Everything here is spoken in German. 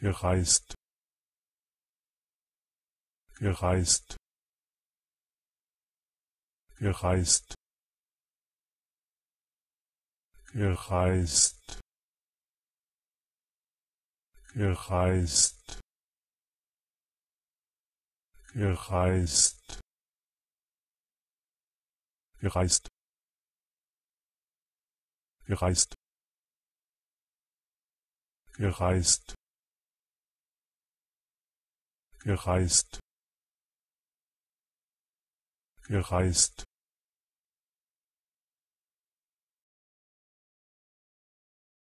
gereist gereist gereist gereist gereist gereist gereist gereist gereist gereist gereist